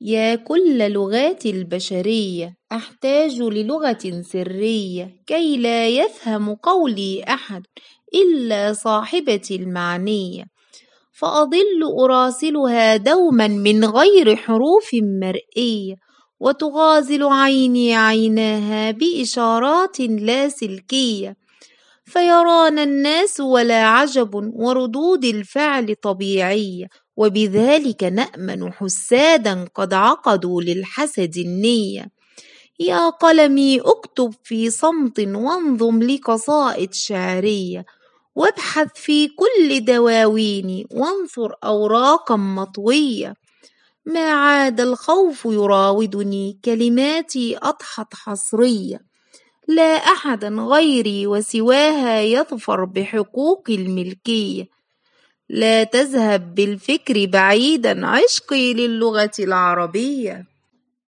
يا كل لغات البشرية أحتاج للغة سرية كي لا يفهم قولي أحد إلا صاحبتي المعنية فأظل أراسلها دوما من غير حروف مرئية وتغازل عيني عيناها بإشارات لا سلكية فيرانا الناس ولا عجب وردود الفعل طبيعية وبذلك نامن حسادا قد عقدوا للحسد النيه يا قلمي اكتب في صمت وانظم لقصائد شعريه وابحث في كل دواويني وانثر اوراقا مطويه ما عاد الخوف يراودني كلماتي اضحت حصريه لا احدا غيري وسواها يظفر بحقوق الملكيه لا تذهب بالفكر بعيدا عشقي للغة العربية